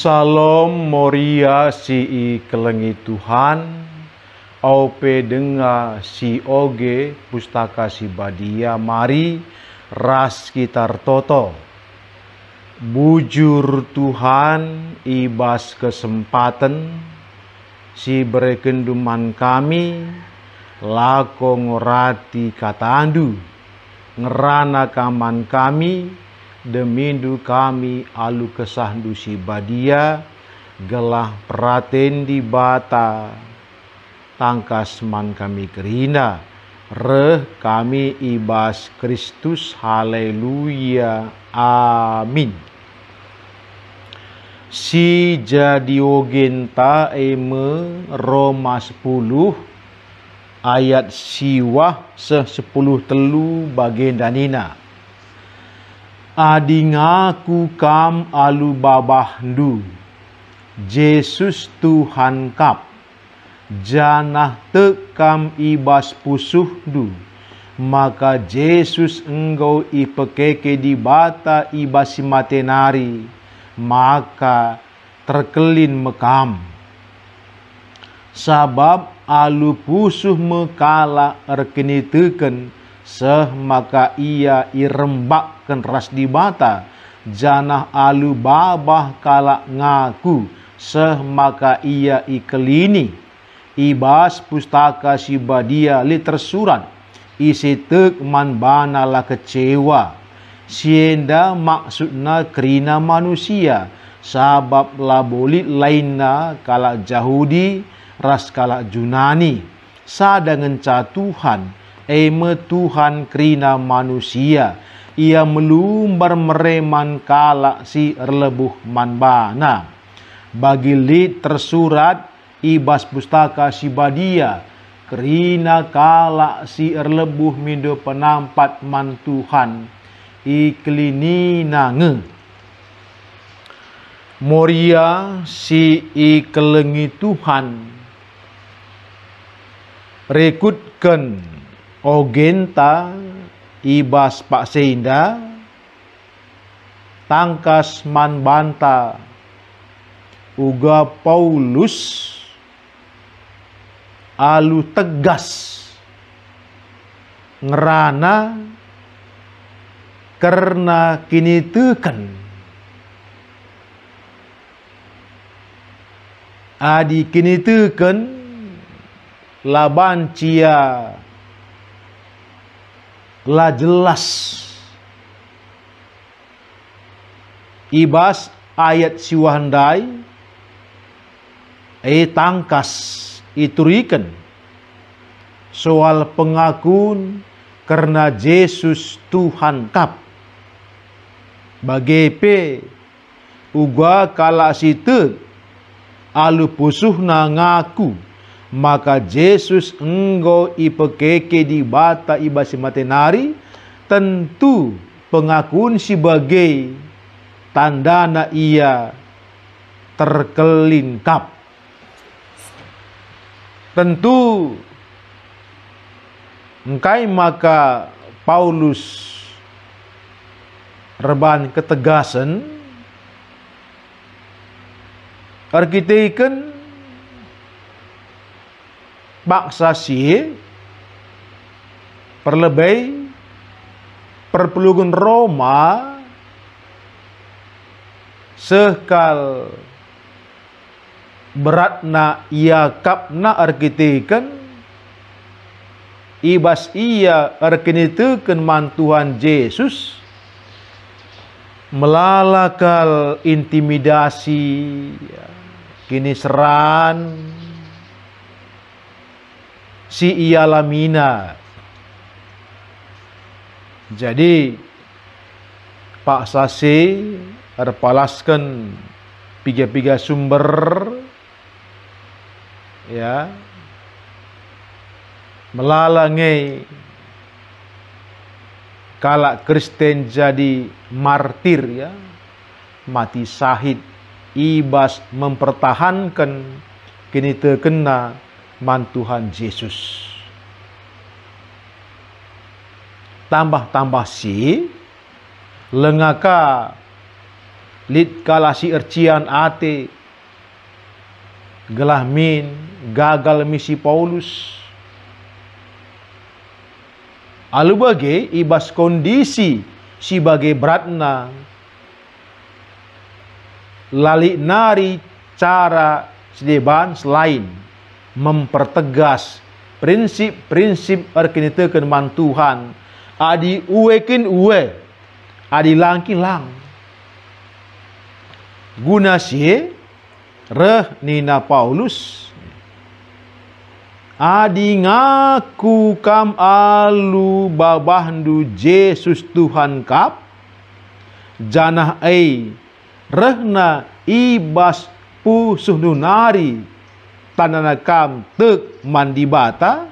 Salom Moria si i kelengi Tuhan Aupe denga si oge pustaka si badia mari ras kitar toto Bujur Tuhan ibas kesempatan si berekenduman kami lako ngorati kata andu ngerana kaman kami demindu kami alu kesah si badia gelah praten di bata man kami kerina reh kami ibas Kristus haleluya amin si jadiogenta eme Roma 10 ayat siwah se 10 telu bagian danina Adi ngaku kam alu du. Yesus Tuhan kap janah tekam ibas pusuh du maka Yesus engkau ipekeke di bata ibasi matenari maka terkelin mekam sabab alu pusuh mekala teken seh maka ia irembak keras di bata janah alu babah kala ngaku seh maka ia ikelini ibas pustaka sibadia li tersurat isi tek man banalah kecewa sienda maksudna kerina manusia sabab labolit lainna kala jahudi ras kala Junani sadangan Tuhan Eme Tuhan krina manusia. Ia melumbar mereman kalak si erlebuh manbana. Bagi lit tersurat ibas pustaka si badia, Kerina kalak si erlebuh mindo penampat man mantuhan. Iklini nange. Moria si ikelengi Tuhan. Rekutkan Ogenta ibas pak seinda tangkas Manbanta, uga Paulus alu tegas ngerana karena kini teken adi kini teken laban cia telah jelas ibas ayat siwahandai e eh, tangkas iturikan soal pengakun karena Yesus Tuhan kap bagepe uga kala situ alu pusuh ngaku maka Yesus engkau ipekeke di bata iba si matenari, tentu pengakuan sebagai tandana ia terkelingkap. Tentu engkai maka Paulus reban ketegasan arkiteken baksa si perlebay perpelugun Roma sekal beratna kapna arkitekan ibas ia arkinitekan mantuhan Yesus melalakal intimidasi kini seran si mina. Jadi Pak Sasi repalaskan piga-piga sumber ya melalangi kalak Kristen jadi martir ya mati sahid ibas mempertahankan kini terkena mantuhan Yesus. Tambah-tambah si lengaka lid kalasi ercian ate gelah min gagal misi Paulus. Alu bagai ibas kondisi si bagai beratna lali nari cara sedeban selain mempertegas prinsip-prinsip erkinite keneman Tuhan. Adi uwekin uwe, adi langki lang. Guna si reh nina Paulus. Adi ngaku kam alu babahdu Yesus Tuhan kap. Janah ei rehna ibas pusuh nunari tanana kam tek mandibata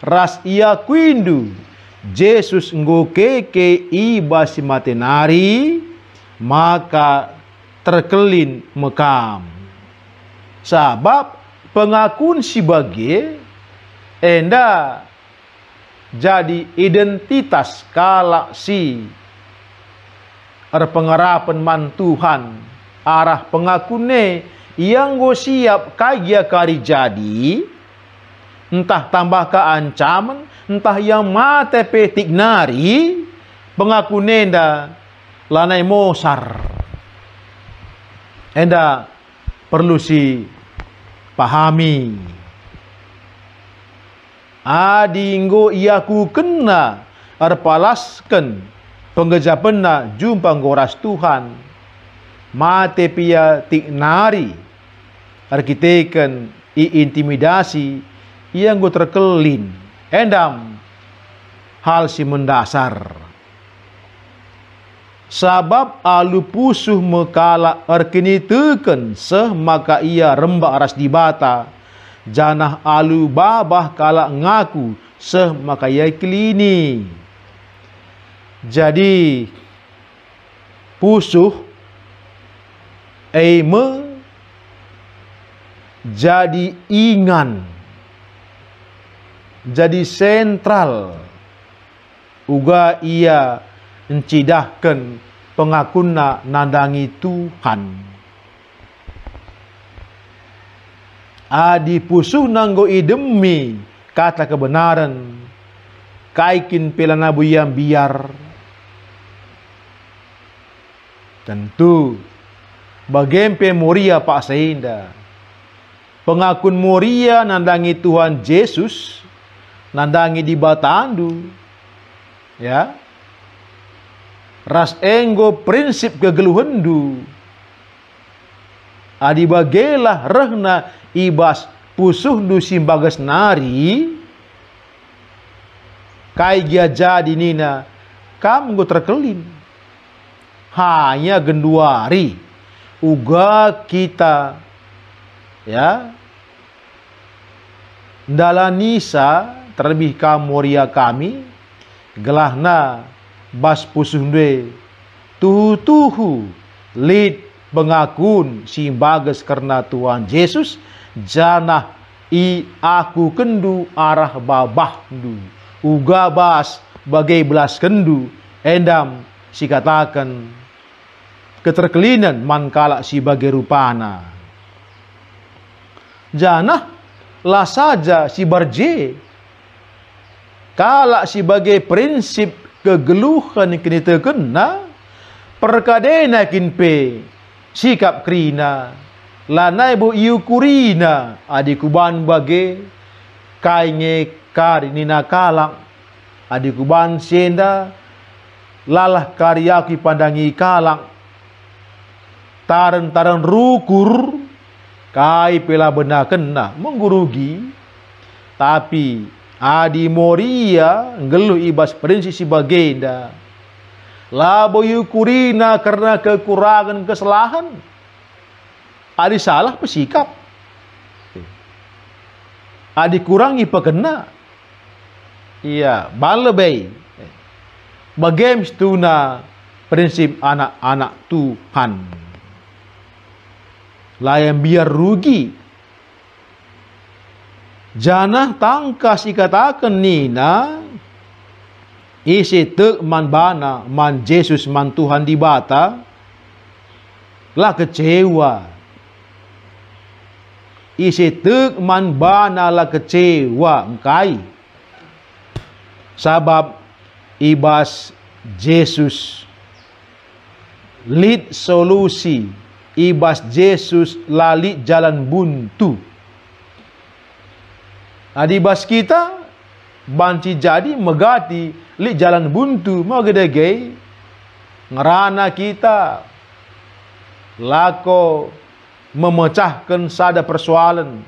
ras ia kuindu Jesus ngoke ke iba si matenari maka terkelin mekam sabab pengakun si bagi enda jadi identitas kalak si er pengerapan Tuhan arah pengakune yang gue siap kaya kari jadi entah tambah ke ancaman entah yang mate petik nari pengaku nenda lanai mosar enda perlu si pahami adinggo iaku kena arpalasken pengeja pena jumpa goras Tuhan mate pia tik nari arkitekan iintimidasi yang gue terkelin endam hal si mendasar sabab alu pusuh mekala arkini teken seh maka ia rembak ras dibata janah alu babah kala ngaku seh maka ia kelini jadi pusuh ei jadi ingan, jadi sentral. Uga ia mencidahkan pengakunna nandangi Tuhan. Adi pusuh nanggo idemi kata kebenaran. Kaikin pelanabu yang biar. Tentu. Bagempe muria pak seindah Pengakun Moria nandangi Tuhan Yesus, nandangi di Batandu. Ya. Ras enggo prinsip kegeluhendu. Adi bagelah rehna ibas pusuh dusim bagas nari. Kai gia jadi nina, kamu terkelin. Hanya genduari. Uga kita ya nisa terlebih kamoria kami gelahna bas pusundwe tuhu tuhu lid pengakun si bagus karena Tuhan Yesus janah i aku kendu arah babah uga bas bagai belas kendu endam si katakan keterkelinan mankala si bagai rupana janah la saja si barje kala bagai prinsip kegeluhan kini terkena perkadena kinpe sikap krina lanai bu iukurina adikuban bage kainge karinina kalang adikuban senda lalah karyaki pandangi kalang taran-taran rukur kai pela benda kena menggurugi tapi adi moria ngelu ibas prinsip sebagai bagenda la karena kekurangan kesalahan adi salah pesikap adi kurangi pekena iya balebei bagem prinsip anak-anak Tuhan lah biar rugi. Janah tangkas ikatakan nina isi tek man bana man Yesus man Tuhan di bata lah kecewa. Isi tek man bana lah kecewa engkai. Sabab ibas Yesus lead solusi ibas Jesus lali jalan buntu. Nah, di bas kita banci jadi megati li jalan buntu mau gede gay ngerana kita lako memecahkan sada persoalan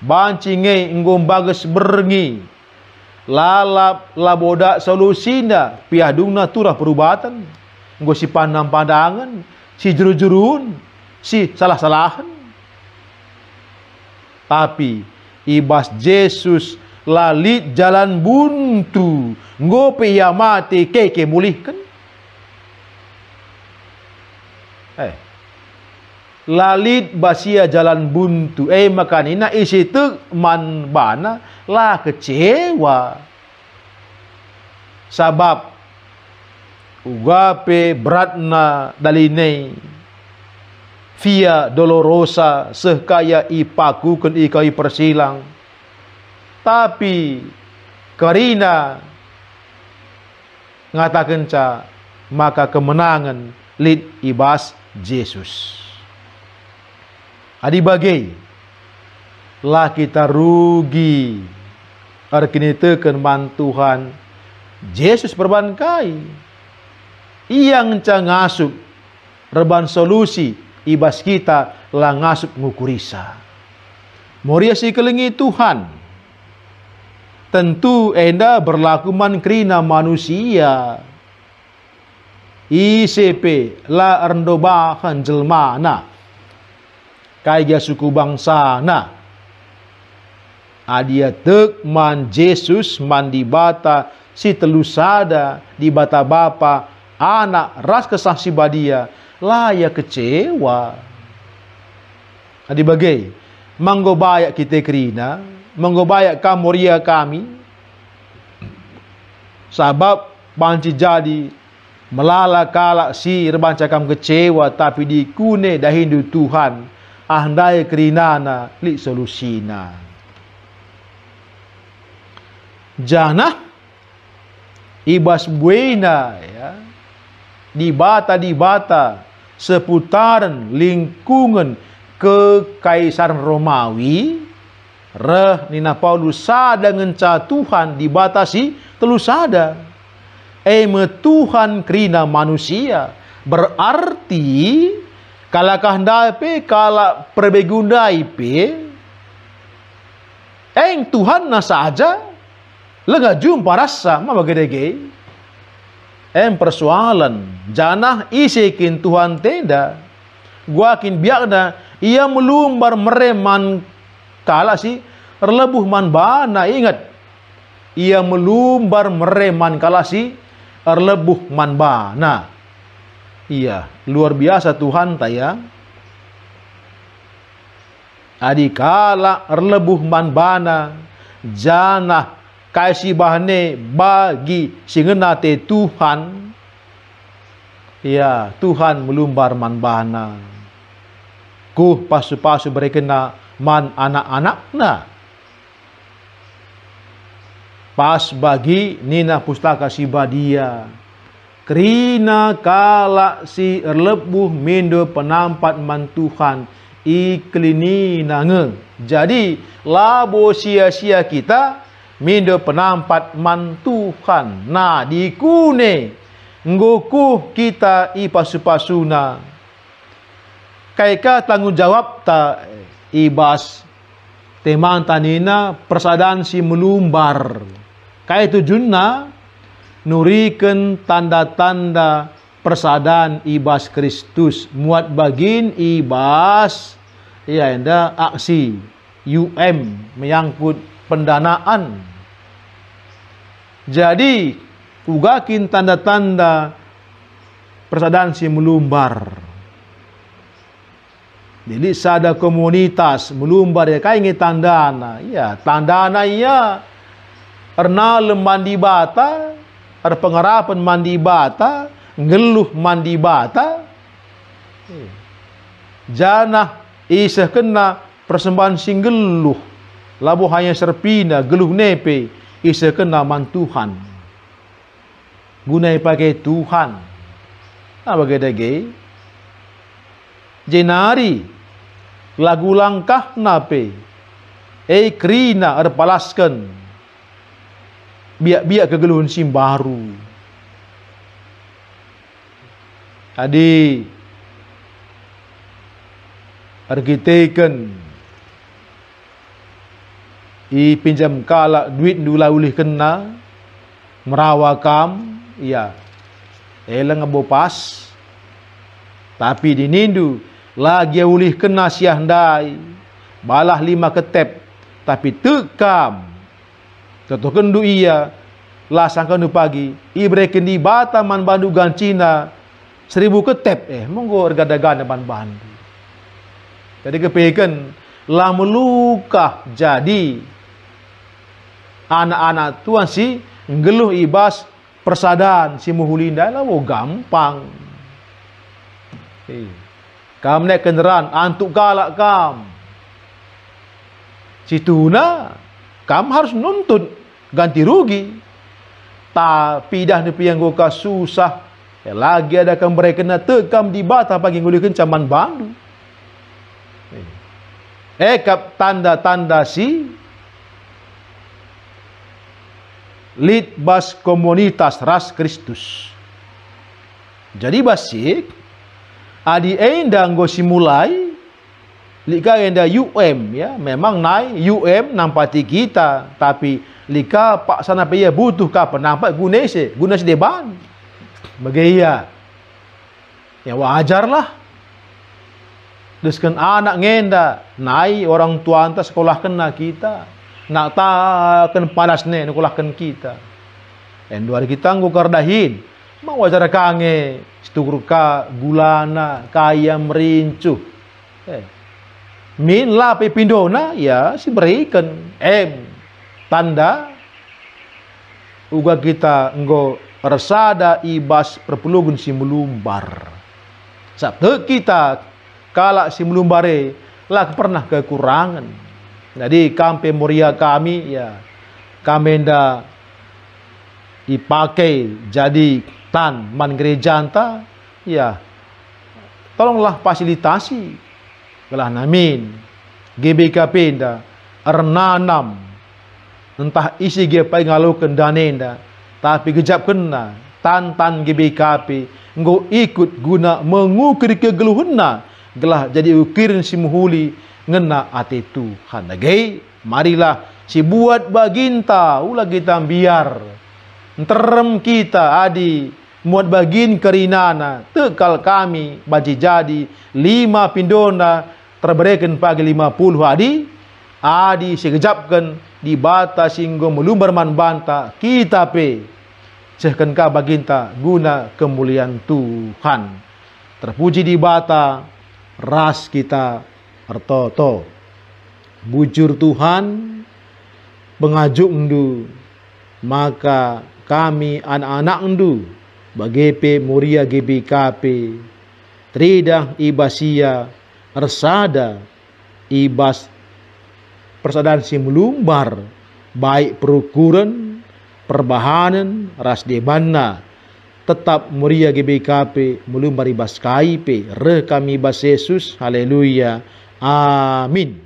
banci ngei nggom bagus berengi lalap laboda solusinda piadungna turah perubatan nggo pandang pandangan si juru jurun si salah-salahan. Tapi ibas Yesus lalit jalan buntu. Ngopi ya mati keke mulihkan. Eh. Lalit basia jalan buntu. Eh makan ina isi tu man bana lah kecewa. sabab ugape beratna dalinei via dolorosa sehkaya ipagukan ikai persilang. Tapi karina ngatakan ca maka kemenangan lid ibas Yesus. Adi bagai lah kita rugi arkini teken man Tuhan Yesus perbankai yang ca ngasuk reban solusi ibas kita langasup ngukurisa. Moria si kelingi Tuhan. Tentu enda berlaku man krina manusia. ICP la erndoba jelma na. Kaya suku bangsa na. Adia tek man Yesus man dibata si telusada dibata bapa anak ras kesaksi badia layak kecewa. Adi bagai, bayak kita kerina, manggo bayak ria kami, sabab panci jadi melala kalak si rebanca kecewa tapi dikune dah Hindu Tuhan ahdai kerinana li solusina. Jana ibas buena ya dibata dibata seputaran lingkungan kekaisaran Romawi reh nina Paulus sada ngenca Tuhan dibatasi telu sada eme eh, Tuhan krina manusia berarti kalau kahnda pe kala perbegundai pe eng Tuhan nasa aja lega jumpa rasa ma bagedege em persoalan janah isekin Tuhan tenda kin biakna ia melumbar mereman kala si relebuh man bana ingat ia melumbar mereman kala si relebuh man bana iya luar biasa Tuhan taya adikala relebuh man bana janah kasih bahannya bagi singenate Tuhan ya Tuhan melumbar man bahana pasu-pasu berkena man anak-anakna pas bagi nina pustaka badia kerina kala si erlebuh mindo penampat man Tuhan iklini nange jadi labo sia-sia kita mindo penampat mantuhan na kune ngoku kita ipasu supasuna kaika tanggung jawab ta ibas teman tanina persadaan si melumbar Kaitu junna nuriken tanda-tanda persadaan ibas Kristus muat bagin ibas ya enda aksi UM menyangkut pendanaan. Jadi, ugakin tanda-tanda persadaan si melumbar. Jadi ada komunitas melumbar ya kaingi tandana. Iya, tandana iya. Ernal mandi bata, er pengerapan mandi bata, ngeluh mandi bata. Iya. Janah isah kena persembahan singgeluh labo hanya serpina geluh nepe isa kenaman Tuhan gunai pakai Tuhan apa gede ge jenari lagu langkah nape ei krina erpalasken biak-biak kegeluhan sim baru tadi argiteken i pinjam kala duit dula ulih kena merawakam iya ela pas tapi dinindu lagi ulih kena siahdai balah lima ketep tapi tekam contoh kendu iya lah sangkanu pagi ibrekin di bataman bandu Cina seribu ketep eh monggo harga gada ban bandu jadi kepeken lah melukah jadi anak-anak tuan si geluh ibas persadaan si muhulinda lah wo oh, gampang. Hey. Eh, kam naik kenderaan antuk galak kam. Situna kam harus nuntut ganti rugi. Tapi dah nepi yang goka susah. Eh, lagi ada kam mereka kena tekam di bata pagi ngulikan kencaman bandu. Eh, eh, kap tanda-tanda si Litbas Komunitas Ras Kristus. Jadi basik adi endang go simulai lika enda UM ya memang naik UM nampati kita tapi lika pak sana pe ya butuh ka penampak guna se guna se deban bageia ya wajarlah desken anak ngenda naik orang tua anta sekolah kena kita nak takkan panas ne nukulahkan kita dua hari kita nggo kardahin mau wajar kange stukur ka gulana kaya merincu eh. min la pe pindona ya si berikan M tanda uga kita nggo resada ibas perpulugun si melumbar sabtu kita kala si melumbare lah pernah kekurangan jadi kampi muria kami ya kami nda dipakai jadi tan man gerejanta ya tolonglah fasilitasi gelah namin GBKP nda renanam entah isi pai ngalu kendane nda tapi gejap kena tantan GBKP ngo ikut guna mengukir kegeluhna gelah jadi ukirin si muhuli ngena ati Tuhan lagi marilah si buat baginta ulah kita biar terem kita adi muat bagin kerinana tekal kami baji jadi lima pindona terberikan pagi lima puluh adi adi si segejapkan di bata singgo melumbar man banta kita pe sehkenka baginta guna kemuliaan Tuhan terpuji di bata ras kita Artoto. Bujur Tuhan, pengajuk ndu maka kami anak-anak endu, bagepe muria GBKP, tridah ibasia, resada, ibas persadaan simulumbar, baik perukuran, perbahanan, ras debanna tetap muria GBKP mulum bari baskai pe re kami bas Yesus haleluya amin